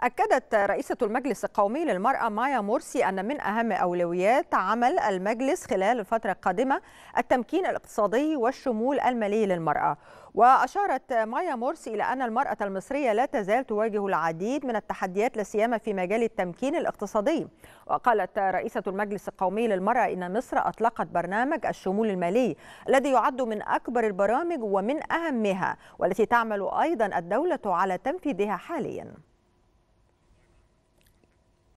أكدت رئيسة المجلس القومي للمرأة مايا مرسي أن من أهم أولويات عمل المجلس خلال الفترة القادمة التمكين الاقتصادي والشمول المالي للمرأة وأشارت مايا مرسي إلى أن المرأة المصرية لا تزال تواجه العديد من التحديات لاسيما في مجال التمكين الاقتصادي وقالت رئيسة المجلس القومي للمرأة إن مصر أطلقت برنامج الشمول المالي الذي يعد من أكبر البرامج ومن أهمها والتي تعمل أيضا الدولة على تنفيذها حالياً